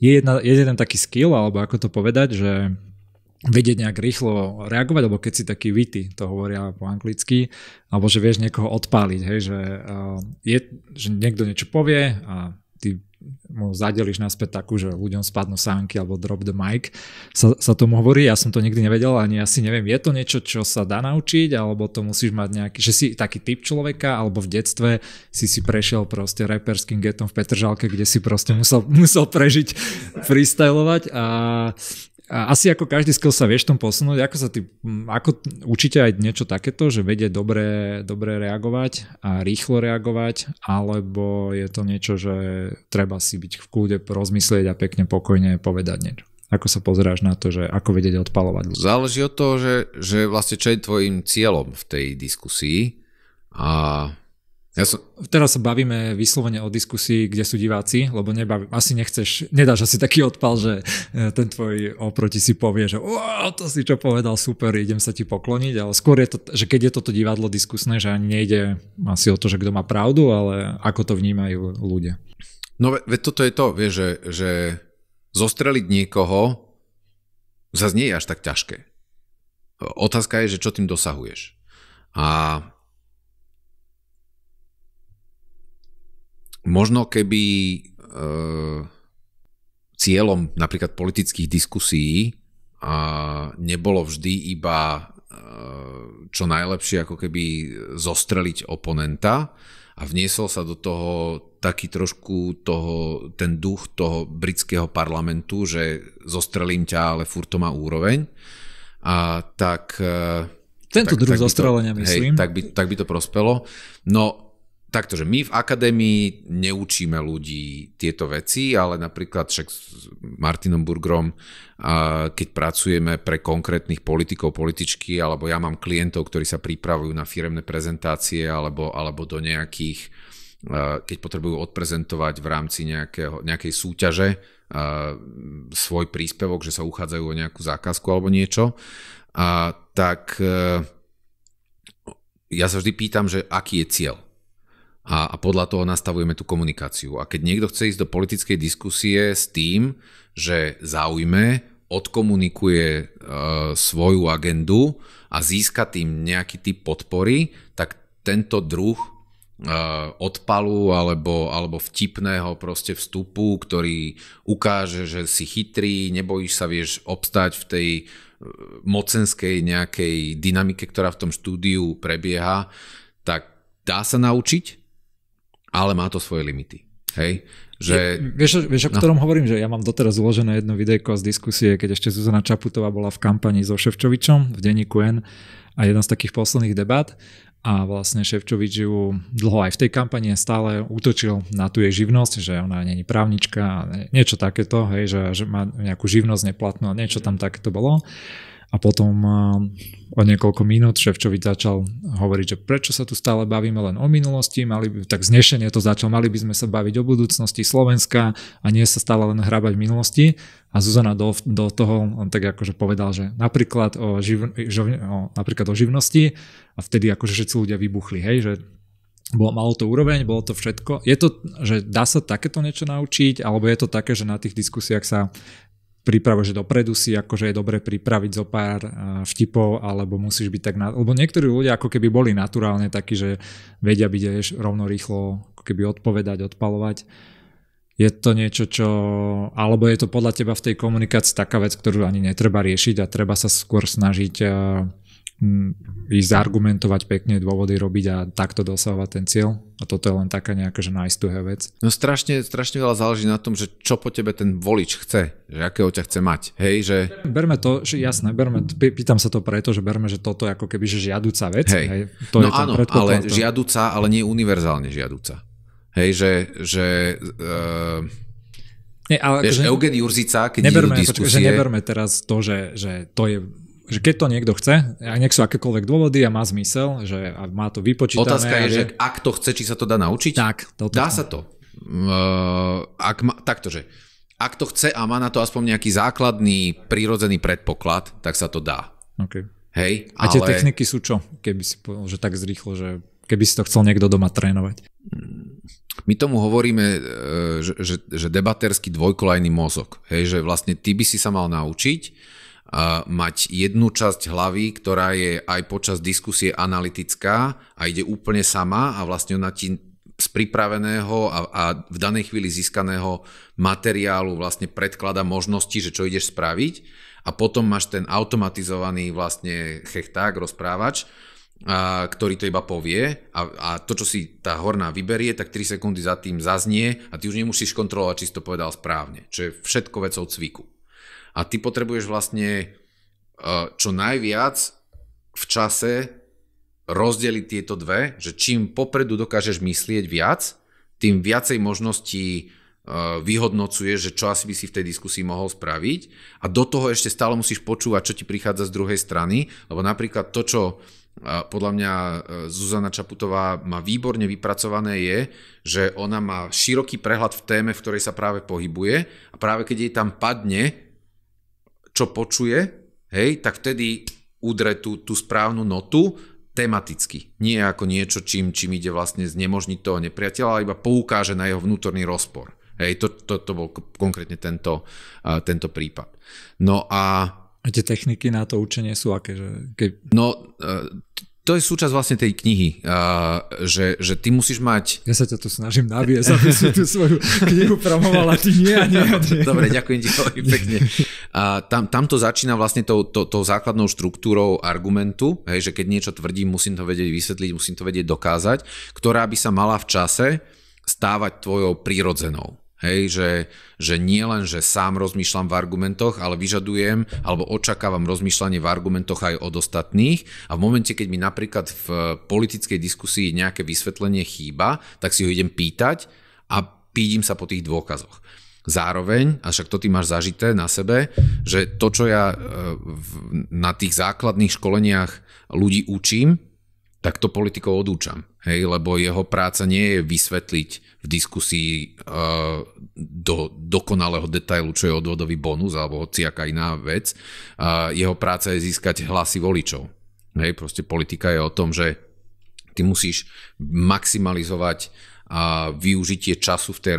je, jedna, je jeden taký skill, alebo ako to povedať, že vedieť nejak rýchlo reagovať, alebo keď si taký witty, to hovoria po anglicky, alebo že vieš niekoho odpáliť, hej, že, uh, je, že niekto niečo povie a ty mu zadeliš naspäť takú, že ľuďom spadnú sánky alebo drop the mic, sa, sa tomu hovorí, ja som to nikdy nevedel, ani asi neviem, je to niečo, čo sa dá naučiť, alebo to musíš mať nejaký, že si taký typ človeka, alebo v detstve si si prešiel proste reperským getom v Petržalke, kde si proste musel, musel prežiť freestylovať a asi ako každý skill sa vieš tom posunúť, ako sa ty, ako určite aj niečo takéto, že vedie dobre, dobre reagovať a rýchlo reagovať, alebo je to niečo, že treba si byť v kľude, rozmyslieť a pekne, pokojne povedať niečo? Ako sa pozeráš na to, že ako vedieť odpalovať? Záleží od toho, že, že vlastne čo je tvojim cieľom v tej diskusii a ja som... Teraz sa bavíme vyslovene o diskusii, kde sú diváci, lebo nebaví, asi nechceš, nedáš asi taký odpal, že e, ten tvoj oproti si povie, že to si čo povedal, super, idem sa ti pokloniť, ale skôr je to, že keď je toto divadlo diskusné, že ani nejde asi o to, že kto má pravdu, ale ako to vnímajú ľudia. No veď toto je to, vieš, že, že zostreliť niekoho zase nie je až tak ťažké. Otázka je, že čo tým dosahuješ. A možno keby e, cieľom napríklad politických diskusí a nebolo vždy iba e, čo najlepšie ako keby zostreliť oponenta a vniesol sa do toho taký trošku toho, ten duch toho britského parlamentu, že zostrelím ťa, ale furt to má úroveň. A tak... E, Tento tak, druh tak zostrelenia, myslím. Hej, tak by, tak by to prospelo. No Taktože my v akadémii neučíme ľudí tieto veci, ale napríklad však s Martinom Burgrom, keď pracujeme pre konkrétnych politikov, političky, alebo ja mám klientov, ktorí sa pripravujú na firemné prezentácie alebo, alebo do nejakých, keď potrebujú odprezentovať v rámci nejakého, nejakej súťaže svoj príspevok, že sa uchádzajú o nejakú zákazku alebo niečo, tak e, ja sa vždy pýtam, že aký je cieľ a, a podľa toho nastavujeme tú komunikáciu. A keď niekto chce ísť do politickej diskusie s tým, že zaujme, odkomunikuje e, svoju agendu a získa tým nejaký typ podpory, tak tento druh e, odpalu alebo, alebo vtipného proste vstupu, ktorý ukáže, že si chytrý, nebojíš sa, vieš obstať v tej e, mocenskej nejakej dynamike, ktorá v tom štúdiu prebieha, tak dá sa naučiť, ale má to svoje limity. Hej? Že... Vieš, vieš, o no. ktorom no. hovorím, že ja mám doteraz uložené jedno videjko z diskusie, keď ešte Zuzana Čaputová bola v kampani so Ševčovičom v denníku N a jedna z takých posledných debat a vlastne Ševčovič ju dlho aj v tej kampani stále útočil na tú jej živnosť, že ona není právnička, niečo takéto, hej, že, že má nejakú živnosť neplatnú, niečo tam takéto bolo. A potom o niekoľko minút Ševčovič začal hovoriť, že prečo sa tu stále bavíme len o minulosti, mali by, tak znešenie to začal, mali by sme sa baviť o budúcnosti Slovenska a nie sa stále len hrábať v minulosti. A Zuzana do, do toho, on tak akože povedal, že napríklad o, živ, živ, o, napríklad o živnosti a vtedy akože všetci ľudia vybuchli, hej, že bolo, malo to úroveň, bolo to všetko. Je to, že dá sa takéto niečo naučiť, alebo je to také, že na tých diskusiách sa príprava, že dopredu si akože je dobre pripraviť zo pár eh, vtipov, alebo musíš byť tak... Na... Lebo niektorí ľudia ako keby boli naturálne takí, že vedia byť vieš, rovno rýchlo ako keby odpovedať, odpalovať. Je to niečo, čo... Alebo je to podľa teba v tej komunikácii taká vec, ktorú ani netreba riešiť a treba sa skôr snažiť eh, Mm, ísť argumentovať pekne, dôvody robiť a takto dosahovať ten cieľ. A toto je len taká nejaká, že nice to have vec. No strašne, strašne veľa záleží na tom, že čo po tebe ten volič chce, že akého ťa chce mať. Hej, že... Berme to, že jasné, berme, pýtam sa to preto, že berme, že toto je ako keby že žiaduca vec. Hej. Hej, to no je áno, ale žiadúca, žiaduca, ale nie univerzálne žiaduca. Hej, že, že uh... Nie, ale vieš, akože, Eugen Jurzica, keď neberme, idú diskusie... že neberme teraz to, že, že to je že keď to niekto chce, a nech sú akékoľvek dôvody a má zmysel, že a má to vypočítané. Otázka je, že ak to chce, či sa to dá naučiť? Tak. To, to dá sa to. Uh, ak ma, takto, že ak to chce a má na to aspoň nejaký základný prírodzený predpoklad, tak sa to dá. Okay. Hej, a ale... tie techniky sú čo? Keby si povedal, že tak zrýchlo, že keby si to chcel niekto doma trénovať. My tomu hovoríme, eh, že, že, že debaterský dvojkolajný mozog. Hej, že vlastne ty by si sa mal naučiť, mať jednu časť hlavy, ktorá je aj počas diskusie analytická a ide úplne sama a vlastne ona ti z pripraveného a, a v danej chvíli získaného materiálu vlastne predklada možnosti, že čo ideš spraviť a potom máš ten automatizovaný vlastne chechták, rozprávač, a, ktorý to iba povie a, a to, čo si tá horná vyberie, tak 3 sekundy za tým zaznie a ty už nemusíš kontrolovať, či si to povedal správne. Čo je všetko vecou cviku a ty potrebuješ vlastne e, čo najviac v čase rozdeliť tieto dve, že čím popredu dokážeš myslieť viac, tým viacej možností e, vyhodnocuješ, že čo asi by si v tej diskusii mohol spraviť a do toho ešte stále musíš počúvať, čo ti prichádza z druhej strany, lebo napríklad to, čo e, podľa mňa Zuzana Čaputová má výborne vypracované je, že ona má široký prehľad v téme, v ktorej sa práve pohybuje a práve keď jej tam padne čo počuje, hej, tak vtedy udre tú, tú správnu notu tematicky. Nie ako niečo, čím, čím ide vlastne znemožniť toho nepriateľa, ale iba poukáže na jeho vnútorný rozpor. Hej, to, to, to bol konkrétne tento, uh, tento prípad. No a... A tie techniky na to učenie sú aké? Že... Keď... No, uh, to je súčasť vlastne tej knihy, že, že ty musíš mať... Ja sa ťa tu snažím naviesť, aby si tú svoju knihu promovala, ty nie a nie, a nie. Dobre, ďakujem ti veľmi pekne. A, tam, tam to začína vlastne tou, to, to základnou štruktúrou argumentu, hej, že keď niečo tvrdím, musím to vedieť vysvetliť, musím to vedieť dokázať, ktorá by sa mala v čase stávať tvojou prírodzenou. Hej, že, že nie len, že sám rozmýšľam v argumentoch, ale vyžadujem alebo očakávam rozmýšľanie v argumentoch aj od ostatných a v momente, keď mi napríklad v politickej diskusii nejaké vysvetlenie chýba, tak si ho idem pýtať a pídim sa po tých dôkazoch. Zároveň, a však to ty máš zažité na sebe, že to, čo ja e, na tých základných školeniach ľudí učím, tak to politikov odúčam, hej, lebo jeho práca nie je vysvetliť v diskusii uh, do dokonalého detailu, čo je odvodový bonus alebo hociaká iná vec. Uh, jeho práca je získať hlasy voličov. Hej, proste politika je o tom, že ty musíš maximalizovať a eh, využitie času v tej,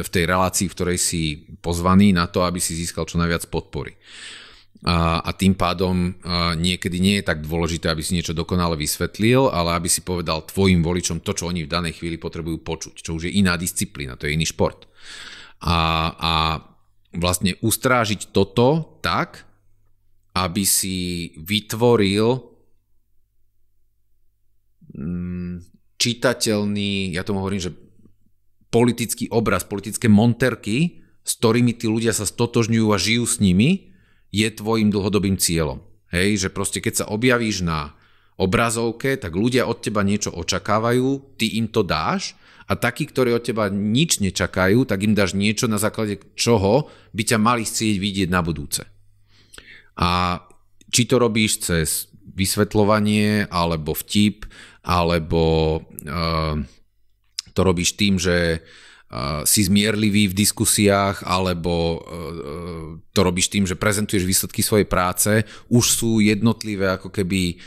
v tej relácii, v ktorej si pozvaný na to, aby si získal čo najviac podpory. Uh, a tým pádom niekedy nie je tak dôležité, aby si niečo dokonale vysvetlil, ale aby si povedal tvojim voličom to, čo oni v danej chvíli potrebujú počuť, čo už je iná disciplína, to je iný šport. A, a vlastne ustrážiť toto tak, aby si vytvoril mm, čitateľný, ja tomu hovorím, že politický obraz, politické monterky, s ktorými tí ľudia sa stotožňujú a žijú s nimi, je tvojim dlhodobým cieľom. Hej, že proste keď sa objavíš na obrazovke, tak ľudia od teba niečo očakávajú, ty im to dáš a takí, ktorí od teba nič nečakajú, tak im dáš niečo na základe čoho by ťa mali chcieť vidieť na budúce. A či to robíš cez vysvetľovanie, alebo vtip, alebo uh, to robíš tým, že si zmierlivý v diskusiách alebo e, e, to robíš tým, že prezentuješ výsledky svojej práce, už sú jednotlivé ako keby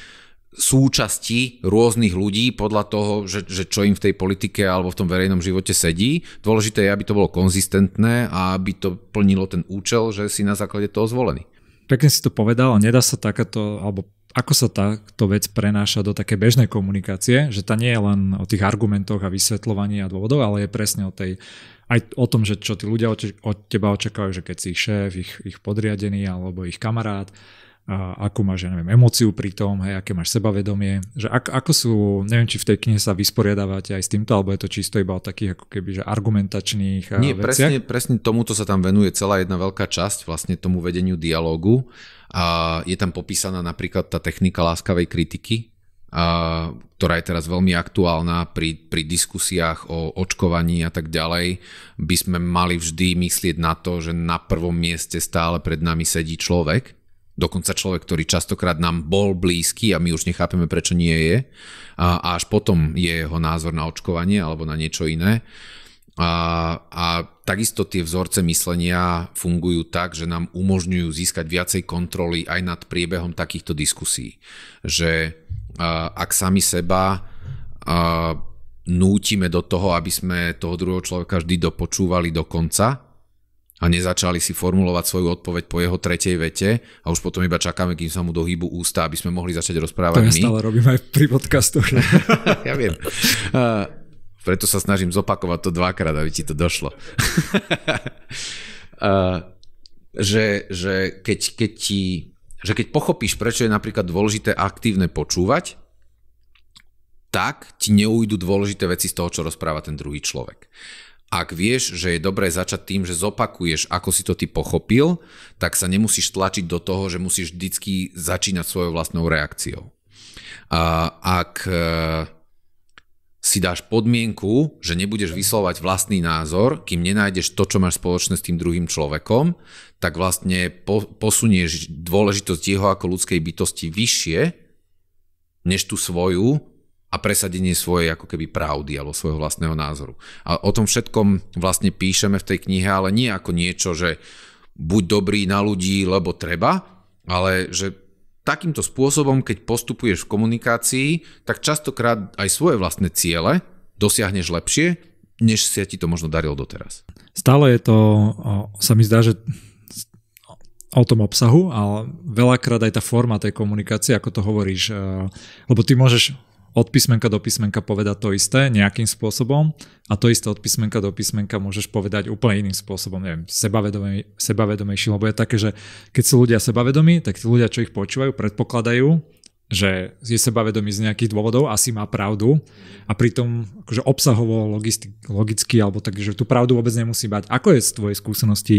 súčasti rôznych ľudí podľa toho, že, že čo im v tej politike alebo v tom verejnom živote sedí. Dôležité je, aby to bolo konzistentné a aby to plnilo ten účel, že si na základe toho zvolený. Pekne si to povedal, nedá sa takáto, alebo ako sa táto vec prenáša do také bežnej komunikácie, že tá nie je len o tých argumentoch a vysvetľovaní a dôvodov, ale je presne o tej, aj o tom, že čo tí ľudia od teba očakávajú, že keď si ich šéf, ich, ich podriadený alebo ich kamarát, a akú máš, ja neviem, emóciu pri tom, hej, aké máš sebavedomie, že ak, ako sú, neviem, či v tej knihe sa vysporiadávate aj s týmto, alebo je to čisto iba o takých ako keby, že argumentačných eh, Nie, veciach? presne, presne tomuto sa tam venuje celá jedna veľká časť, vlastne tomu vedeniu dialógu a je tam popísaná napríklad tá technika láskavej kritiky, a, ktorá je teraz veľmi aktuálna pri, pri diskusiách o očkovaní a tak ďalej, by sme mali vždy myslieť na to, že na prvom mieste stále pred nami sedí človek dokonca človek, ktorý častokrát nám bol blízky a my už nechápeme, prečo nie je. A, až potom je jeho názor na očkovanie alebo na niečo iné. A, a takisto tie vzorce myslenia fungujú tak, že nám umožňujú získať viacej kontroly aj nad priebehom takýchto diskusí. Že a, ak sami seba a, nútime do toho, aby sme toho druhého človeka vždy dopočúvali do konca, a nezačali si formulovať svoju odpoveď po jeho tretej vete a už potom iba čakáme, kým sa mu dohýbu ústa, aby sme mohli začať rozprávať to ja stále robím aj pri podcastoch. ja viem. Uh, preto sa snažím zopakovať to dvakrát, aby ti to došlo. uh, že, že, keď, keď ti, že keď pochopíš, prečo je napríklad dôležité aktívne počúvať, tak ti neujdu dôležité veci z toho, čo rozpráva ten druhý človek. Ak vieš, že je dobré začať tým, že zopakuješ, ako si to ty pochopil, tak sa nemusíš tlačiť do toho, že musíš vždycky začínať svojou vlastnou reakciou. A ak e, si dáš podmienku, že nebudeš vyslovať vlastný názor, kým nenájdeš to, čo máš spoločné s tým druhým človekom, tak vlastne po, posunieš dôležitosť jeho ako ľudskej bytosti vyššie, než tú svoju, a presadenie svojej ako keby pravdy alebo svojho vlastného názoru. A o tom všetkom vlastne píšeme v tej knihe, ale nie ako niečo, že buď dobrý na ľudí, lebo treba, ale že takýmto spôsobom, keď postupuješ v komunikácii, tak častokrát aj svoje vlastné ciele dosiahneš lepšie, než si ti to možno darilo doteraz. Stále je to, sa mi zdá, že o tom obsahu, ale veľakrát aj tá forma tej komunikácie, ako to hovoríš, e, lebo ty môžeš od písmenka do písmenka povedať to isté nejakým spôsobom a to isté od písmenka do písmenka môžeš povedať úplne iným spôsobom, neviem, sebavedomej, sebavedomejším, lebo je také, že keď sú ľudia sebavedomí, tak tí ľudia, čo ich počúvajú, predpokladajú, že je sebavedomý z nejakých dôvodov, asi má pravdu a pritom akože obsahovo, logicky, logicky alebo tak, že tú pravdu vôbec nemusí bať. Ako je z tvojej skúsenosti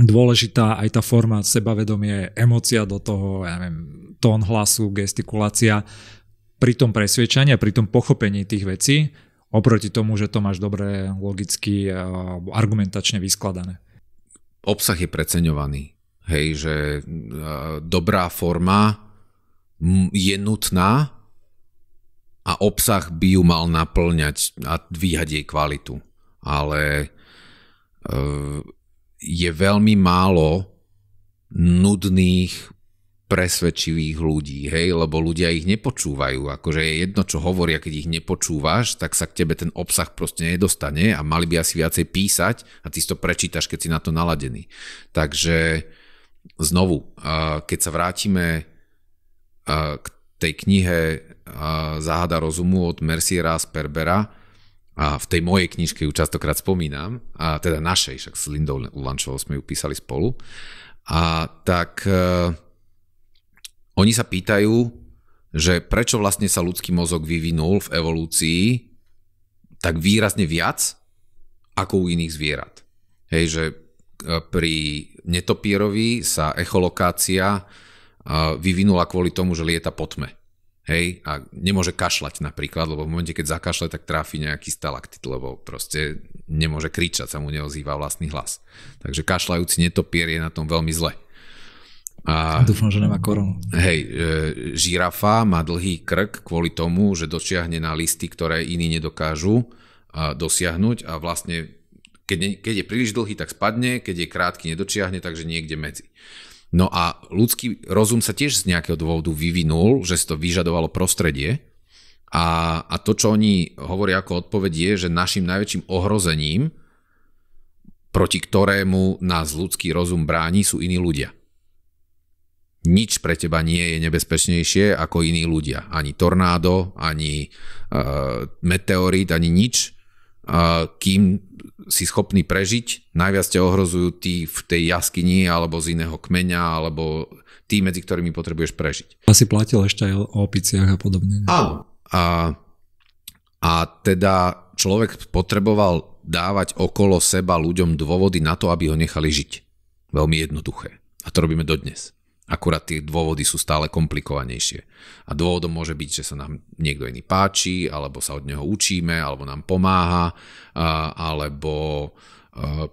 dôležitá aj tá forma sebavedomie, emocia do toho, ja neviem, tón hlasu, gestikulácia, pri tom presvedčaní a pri tom pochopení tých vecí, oproti tomu, že to máš dobre logicky a argumentačne vyskladané. Obsah je preceňovaný. Hej, že e, dobrá forma je nutná a obsah by ju mal naplňať a dvíhať jej kvalitu. Ale e, je veľmi málo nudných presvedčivých ľudí, hej, lebo ľudia ich nepočúvajú. Akože je jedno, čo hovoria, keď ich nepočúvaš, tak sa k tebe ten obsah proste nedostane a mali by asi viacej písať a ty si to prečítaš, keď si na to naladený. Takže znovu, keď sa vrátime k tej knihe Záhada rozumu od Merciera Sperbera, a v tej mojej knižke ju častokrát spomínam, a teda našej, však s Lindou Lančovou sme ju písali spolu, a tak e, oni sa pýtajú, že prečo vlastne sa ľudský mozog vyvinul v evolúcii tak výrazne viac ako u iných zvierat. Hej, že e, pri netopírovi sa echolokácia e, vyvinula kvôli tomu, že lieta po tme. Hej, a nemôže kašľať napríklad, lebo v momente, keď zakašle, tak tráfi nejaký stalaktit, lebo proste nemôže kričať, sa mu neozýva vlastný hlas. Takže kašľajúci netopier je na tom veľmi zle. A, Dúfam, že nemá koronu. Hej, e, žirafa má dlhý krk kvôli tomu, že dočiahne na listy, ktoré iní nedokážu dosiahnuť a vlastne keď, ne, keď je príliš dlhý, tak spadne, keď je krátky, nedočiahne, takže niekde medzi. No a ľudský rozum sa tiež z nejakého dôvodu vyvinul, že si to vyžadovalo prostredie a, a to, čo oni hovoria ako odpoveď je, že našim najväčším ohrozením, proti ktorému nás ľudský rozum bráni, sú iní ľudia nič pre teba nie je nebezpečnejšie ako iní ľudia. Ani tornádo, ani uh, meteorít, ani nič. Uh, kým si schopný prežiť, najviac ťa ohrozujú tí v tej jaskyni alebo z iného kmeňa, alebo tí, medzi ktorými potrebuješ prežiť. Asi platil ešte aj o opiciach a podobne. Áno. A, a teda človek potreboval dávať okolo seba ľuďom dôvody na to, aby ho nechali žiť. Veľmi jednoduché. A to robíme dodnes. Akurát tie dôvody sú stále komplikovanejšie. A dôvodom môže byť, že sa nám niekto iný páči, alebo sa od neho učíme, alebo nám pomáha, alebo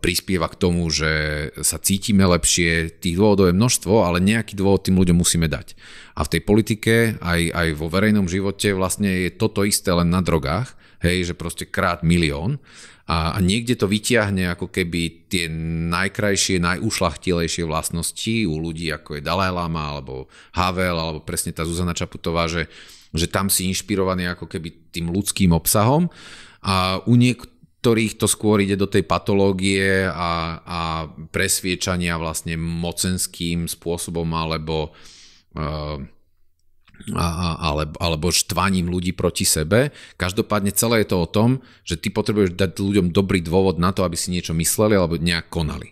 prispieva k tomu, že sa cítime lepšie. Tých dôvodov je množstvo, ale nejaký dôvod tým ľuďom musíme dať. A v tej politike, aj, aj vo verejnom živote vlastne je toto isté len na drogách, hej, že proste krát milión a, a niekde to vyťahne ako keby tie najkrajšie, najúšlachtilejšie vlastnosti u ľudí ako je Dalaj Lama alebo Havel alebo presne tá Zuzana Čaputová, že, že tam si inšpirovaný ako keby tým ľudským obsahom a u niektorých ktorých to skôr ide do tej patológie a, a presviečania vlastne mocenským spôsobom alebo uh, a, ale, alebo štvaním ľudí proti sebe. Každopádne celé je to o tom, že ty potrebuješ dať ľuďom dobrý dôvod na to, aby si niečo mysleli alebo nejak konali.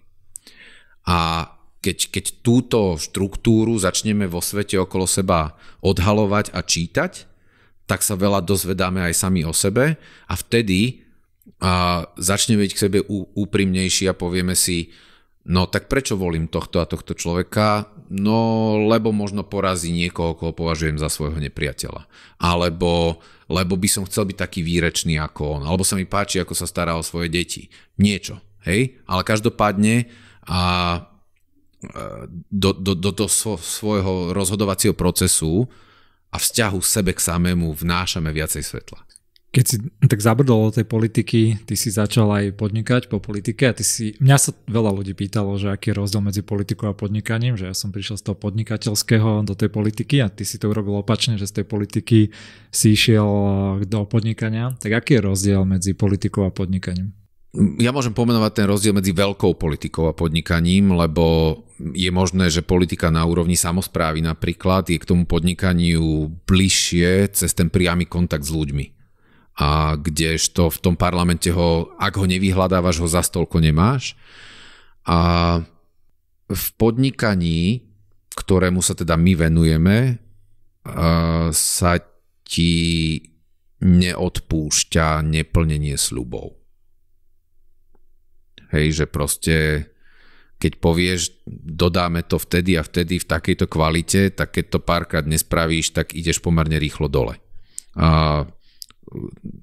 A keď, keď túto štruktúru začneme vo svete okolo seba odhalovať a čítať, tak sa veľa dozvedáme aj sami o sebe a vtedy a začneme byť k sebe úprimnejší a povieme si, No tak prečo volím tohto a tohto človeka? No lebo možno porazí niekoho, koho považujem za svojho nepriateľa. Alebo lebo by som chcel byť taký výrečný ako on. Alebo sa mi páči, ako sa stará o svoje deti. Niečo. Hej? Ale každopádne a do, do, do, do svojho rozhodovacieho procesu a vzťahu sebe k samému vnášame viacej svetla. Keď si tak zabrdol o tej politiky, ty si začal aj podnikať po politike a ty si, mňa sa veľa ľudí pýtalo, že aký je rozdiel medzi politikou a podnikaním, že ja som prišiel z toho podnikateľského do tej politiky a ty si to urobil opačne, že z tej politiky si išiel eh, do podnikania. Tak aký je rozdiel medzi politikou a podnikaním? Ja môžem pomenovať ten rozdiel medzi veľkou politikou a podnikaním, lebo je možné, že politika na úrovni samozprávy napríklad je k tomu podnikaniu bližšie cez ten priamy kontakt s ľuďmi a kdežto v tom parlamente ho, ak ho nevyhľadávaš, ho za stolko nemáš. A v podnikaní, ktorému sa teda my venujeme, sa ti neodpúšťa neplnenie sľubov. Hej, že proste keď povieš, dodáme to vtedy a vtedy v takejto kvalite, tak keď to párkrát nespravíš, tak ideš pomerne rýchlo dole. A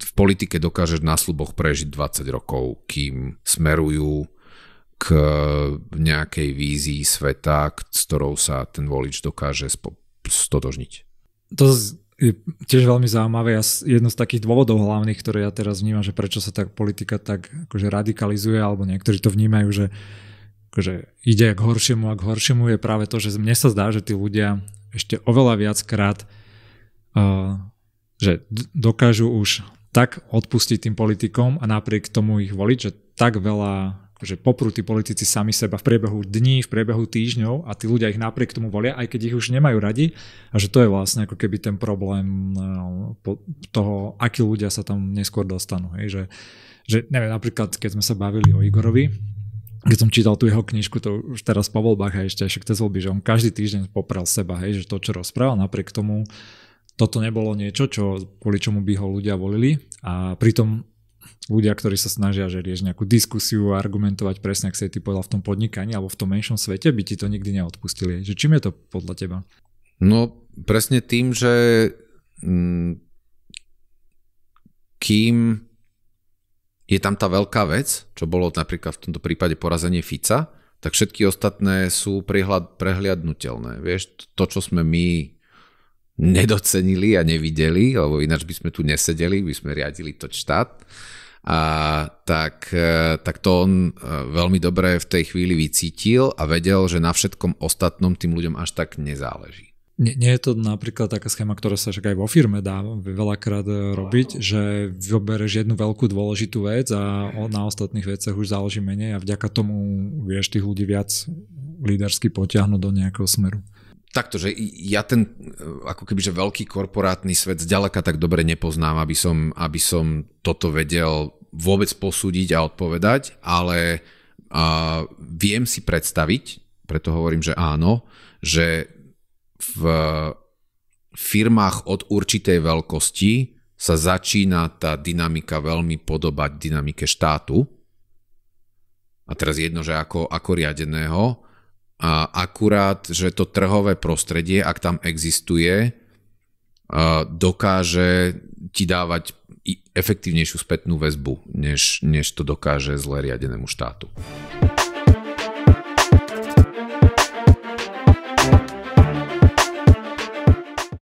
v politike dokážeš na sluboch prežiť 20 rokov, kým smerujú k nejakej vízii sveta, s ktorou sa ten volič dokáže stotožniť. To je tiež veľmi zaujímavé a jedno z takých dôvodov hlavných, ktoré ja teraz vnímam, že prečo sa tak politika tak akože radikalizuje, alebo niektorí to vnímajú, že akože ide k horšiemu a k horšiemu, je práve to, že mne sa zdá, že tí ľudia ešte oveľa viackrát uh, že dokážu už tak odpustiť tým politikom a napriek tomu ich voliť, že tak veľa že poprú tí politici sami seba v priebehu dní, v priebehu týždňov a tí ľudia ich napriek tomu volia, aj keď ich už nemajú radi a že to je vlastne ako keby ten problém eh, toho, akí ľudia sa tam neskôr dostanú. Hej? Že, že neviem, napríklad keď sme sa bavili o Igorovi, keď som čítal tú jeho knižku, to už teraz po voľbách a ešte však cez zvolby, že on každý týždeň poprel seba, hej, že to, čo rozprával, napriek tomu toto nebolo niečo, čo, kvôli čomu by ho ľudia volili a pritom ľudia, ktorí sa snažia že rieš nejakú diskusiu a argumentovať presne, ak sa ty povedal v tom podnikaní alebo v tom menšom svete, by ti to nikdy neodpustili. Že čím je to podľa teba? No presne tým, že mm, kým je tam tá veľká vec, čo bolo napríklad v tomto prípade porazenie Fica, tak všetky ostatné sú prehľad, prehliadnutelné. Vieš, to, čo sme my nedocenili a nevideli, lebo ináč by sme tu nesedeli, by sme riadili to štát. A tak, e, tak to on e, veľmi dobre v tej chvíli vycítil a vedel, že na všetkom ostatnom tým ľuďom až tak nezáleží. Nie, nie je to napríklad taká schéma, ktorá sa však aj vo firme dá veľakrát e, robiť, že vybereš jednu veľkú dôležitú vec a na ostatných veciach už záleží menej a vďaka tomu vieš tých ľudí viac lídersky potiahnuť do nejakého smeru takto, že ja ten e, ako keby, že veľký korporátny svet zďaleka tak dobre nepoznám, aby som, aby som toto vedel vôbec posúdiť a odpovedať, ale a, viem si predstaviť, preto hovorím, že áno, že v firmách od určitej veľkosti sa začína tá dynamika veľmi podobať dynamike štátu. A teraz jedno, že ako, ako riadeného, a akurát, že to trhové prostredie, ak tam existuje, dokáže ti dávať efektívnejšiu spätnú väzbu, než, než to dokáže zle riadenému štátu.